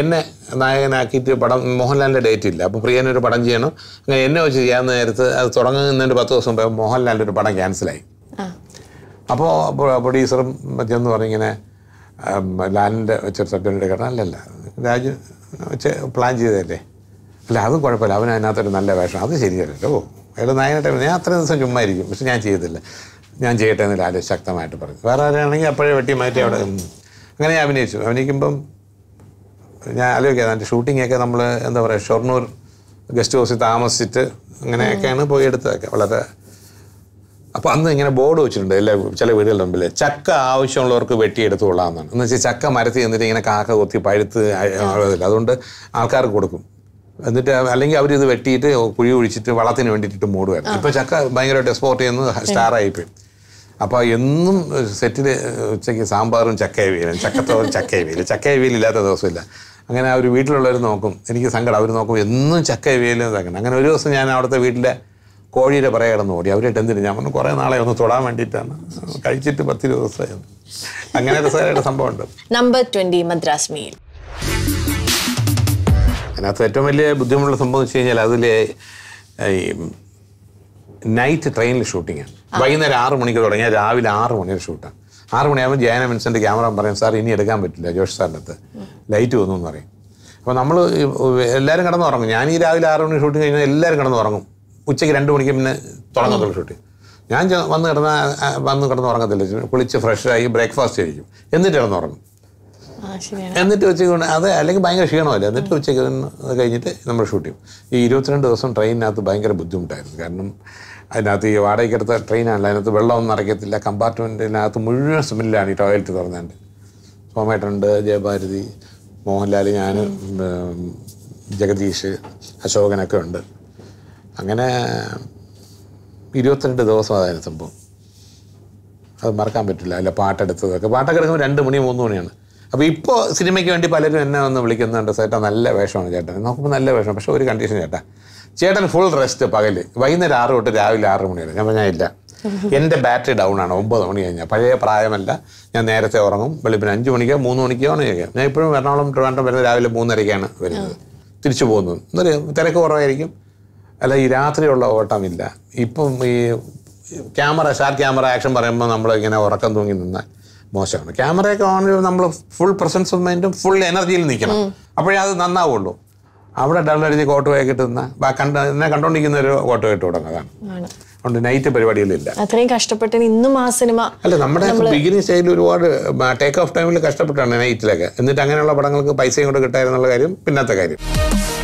എന്നെ നായകനാക്കിയിട്ട് പടം മോഹൻലാലിൻ്റെ ഡേറ്റ് ഇല്ല അപ്പോൾ പ്രിയനൊരു പടം ചെയ്യണം അങ്ങനെ എന്നെ വെച്ച് ചെയ്യാൻ നേരത്ത് അത് തുടങ്ങുന്നതിൻ്റെ പത്ത് ദിവസം മുമ്പ് മോഹൻലാലിൻ്റെ ഒരു പടം ക്യാൻസലായി അപ്പോൾ പ്രൊഡ്യൂസറും മറ്റെന്ന് പറഞ്ഞിങ്ങനെ ലാലിൻ്റെ വെച്ചൊരു സബ്ജക്റ്റ് കാരണം അല്ലല്ല രാജു വെച്ച് പ്ലാൻ ചെയ്തതല്ലേ അല്ല അതും കുഴപ്പമില്ല അവൻ അതിനകത്തൊരു നല്ല വേഷം അത് ശരിയല്ലല്ലോ അയാൾ നായകനായിട്ട് ഞാൻ അത്രയും ദിവസം ചുമ്മാ ഇരിക്കും പക്ഷെ ഞാൻ ചെയ്തില്ല ഞാൻ ചെയ്യട്ടെ എന്ന് ലാല് ശക്തമായിട്ട് പറഞ്ഞു വേറെ ആരാണെങ്കിൽ അപ്പോഴേ വെട്ടി മാറ്റി അവിടെ അങ്ങനെ ഞാൻ അഭിനയിച്ചു അഭിനയിക്കുമ്പം ഞാൻ ആലോചിക്കാം എൻ്റെ ഷൂട്ടിങ്ങൊക്കെ നമ്മൾ എന്താ പറയുക ഷൊർണൂർ ഗസ്റ്റ് ഹൗസിൽ താമസിച്ചിട്ട് അങ്ങനെയൊക്കെയാണ് പോയി എടുത്തതൊക്കെ വളരെ അപ്പോൾ അന്ന് ഇങ്ങനെ ബോർഡ് വെച്ചിട്ടുണ്ട് എല്ലാ ചില വീടുകളുടെ മുമ്പിൽ ചക്ക ആവശ്യമുള്ളവർക്ക് വെട്ടിയെടുത്ത് കൊള്ളാമെന്നാണ് എന്ന് വെച്ചാൽ ചക്ക മരത്തിൽ എന്നിട്ട് ഇങ്ങനെ കാക്ക കൊത്തി പഴുത്ത് അതുകൊണ്ട് ആൾക്കാർക്ക് കൊടുക്കും എന്നിട്ട് അല്ലെങ്കിൽ അവരിത് വെട്ടിയിട്ട് കുഴി ഒഴിച്ചിട്ട് വളത്തിന് വേണ്ടിയിട്ട് മൂടുമായിരുന്നു ഇപ്പോൾ ചക്ക ഭയങ്കരമായിട്ട് എക്സ്പോർട്ട് ചെയ്യുന്നത് സ്റ്റാറായിപ്പോയി അപ്പോൾ എന്നും സെറ്റിൽ ഉച്ചയ്ക്ക് സാമ്പാറും വീലും ചക്കത്തോറും ചക്കയവിയിലും വീലില്ലാത്ത ദിവസമില്ല അങ്ങനെ അവർ വീട്ടിലുള്ളവർ നോക്കും എനിക്ക് സങ്കടം അവർ നോക്കും എന്നും ചക്ക ഇവയിലും സങ്കടം അങ്ങനെ ഒരു ദിവസം ഞാൻ അവിടുത്തെ വീട്ടിലെ കോഴിയുടെ പുറകെ കിടന്ന് ഓടി അവരിട്ട് എന്തിനു ഞാൻ പറഞ്ഞു കുറേ നാളെ ഒന്ന് തൊടാൻ വേണ്ടിയിട്ടാണ് കഴിച്ചിട്ട് പത്ത് ദിവസമായിരുന്നു അങ്ങനെ രസകരമായിട്ട് സംഭവമുണ്ട് നമ്പർ ട്വൻറ്റി മദ്രാസ് മീൽ അതിനകത്ത് ഏറ്റവും വലിയ ബുദ്ധിമുട്ടുള്ള സംഭവം വെച്ച് കഴിഞ്ഞാൽ അതിലെ നൈറ്റ് ട്രെയിനിൽ ആണ് വൈകുന്നേരം ആറ് മണിക്ക് തുടങ്ങിയാൽ രാവിലെ ആറ് മണിവരെ ഷൂട്ടാണ് ആറ് മണിയാകുമ്പോൾ ജയന മിൻസൻ്റെ ക്യാമറ പറയും സാർ ഇനി എടുക്കാൻ പറ്റില്ല ജോഷ് സാറിൻ്റെ അടുത്ത് ലൈറ്റ് വന്നു പറയും അപ്പോൾ നമ്മൾ എല്ലാവരും ഉറങ്ങും ഞാൻ ഈ രാവിലെ ആറ് മണി ഷൂട്ടിങ് കഴിഞ്ഞാൽ എല്ലാവരും ഉറങ്ങും ഉച്ചയ്ക്ക് രണ്ട് മണിക്ക് പിന്നെ തുടങ്ങത്തുള്ളൂ ഷൂട്ടിങ് ഞാൻ വന്ന് കിടന്ന് വന്ന് ഉറങ്ങത്തില്ല കുളിച്ച് ഫ്രഷായി ബ്രേക്ക്ഫാസ്റ്റ് കഴിക്കും എന്നിട്ട് ഉറങ്ങും എന്നിട്ട് ഉച്ചയ്ക്ക് അത് അല്ലെങ്കിൽ ഭയങ്കര ക്ഷീണമല്ല എന്നിട്ട് ഉച്ചയ്ക്ക് കഴിഞ്ഞിട്ട് നമ്മൾ ഷൂട്ട് ചെയ്യും ഈ ഇരുപത്തിരണ്ട് ദിവസം ട്രെയിനിനകത്ത് ഭയങ്കര ബുദ്ധിമുട്ടായിരുന്നു കാരണം അതിനകത്ത് ഈ വാടകയ്ക്കടുത്ത ട്രെയിനാണല്ലോ അതിനകത്ത് വെള്ളമൊന്നും നിറയ്ക്കത്തില്ല കമ്പാർട്ട്മെൻറ്റിനകത്ത് മുഴുവൻ സ്മെല്ലാണ് ഈ ടോയ്ലറ്റ് തുറന്നുണ്ട് സോമേട്ടുണ്ട് ജയഭാരതി മോഹൻലാൽ ഞാൻ ജഗദീഷ് അശോകനൊക്കെ ഉണ്ട് അങ്ങനെ ഇരുപത്തിരണ്ട് ദിവസം അതായിരുന്നു സംഭവം അത് മറക്കാൻ പറ്റില്ല അല്ല പാട്ടെടുത്തതൊക്കെ പാട്ടൊക്കെ എടുക്കുമ്പോൾ രണ്ട് മണി മൂന്ന് മണിയാണ് അപ്പോൾ ഇപ്പോൾ സിനിമയ്ക്ക് വേണ്ടി പലരും എന്നെ വന്ന് വിളിക്കുന്നുണ്ട് ചേട്ടാ നല്ല വേഷമാണ് ചേട്ടൻ നോക്കുമ്പോൾ നല്ല വേഷമാണ് പക്ഷേ ഒരു കണ്ടീഷൻ ചേട്ടാ ചേട്ടൻ ഫുൾ റെസ്റ്റ് പകൽ വൈകുന്നേരം ആറ് തൊട്ട് രാവിലെ ആറ് മണി വരെ ഞാൻ പറഞ്ഞാൽ ഇല്ല എൻ്റെ ബാറ്ററി ഡൗൺ ആണ് ഒമ്പത് മണി കഴിഞ്ഞാൽ പഴയ പ്രായമല്ല ഞാൻ നേരത്തെ ഉറങ്ങും വെളുപ്പിന് അഞ്ച് മണിക്കോ മൂന്ന് മണിക്കോ ആണ് കഴിക്കാം ഞാൻ ഇപ്പോഴും എറണാകുളം ട്രിവാൻഡ്രം വരുന്നത് രാവിലെ മൂന്നരയ്ക്കാണ് വരുന്നത് തിരിച്ചു പോകുന്നത് എന്നൊരു തിരക്ക് കുറവായിരിക്കും അല്ല ഈ രാത്രിയുള്ള ഓട്ടമില്ല ഇപ്പം ഈ ക്യാമറ ഷാർട്ട് ക്യാമറ ആക്ഷൻ പറയുമ്പോൾ നമ്മൾ ഇങ്ങനെ ഉറക്കം തൂങ്ങി നിന്നാൽ മോശമാണ് ക്യാമറയൊക്കെ ഓൺ നമ്മൾ ഫുൾ പ്രസൻസ് ഓഫ് മൈൻഡും ഫുൾ എനർജിയിൽ നിൽക്കണം അപ്പോഴേ അത് നന്നാവുള്ളൂ അവിടെ ഡള്ളടിച്ച് കോട്ടുവയൊക്കെ കിട്ടുന്ന കണ്ട എന്നെ കണ്ടുകൊണ്ടിരിക്കുന്ന ഒരു കോട്ടുവയിട്ട് തുടങ്ങുന്നതാണ് അതുകൊണ്ട് നൈറ്റ് പരിപാടികളില്ല അത്രയും കഷ്ടപ്പെട്ട് ഇന്നും ആ സിനിമ അല്ല നമ്മുടെ ബിഗിനിങ് സ്റ്റൈലിൽ ഒരുപാട് ടേക്ക് ഓഫ് ടൈമിൽ കഷ്ടപ്പെട്ടാണ് നൈറ്റിലൊക്കെ എന്നിട്ട് അങ്ങനെയുള്ള പടങ്ങൾക്ക് പൈസയും കൂടെ കിട്ടായിരുന്നുള്ള കാര്യം പിന്നത്തെ കാര്യം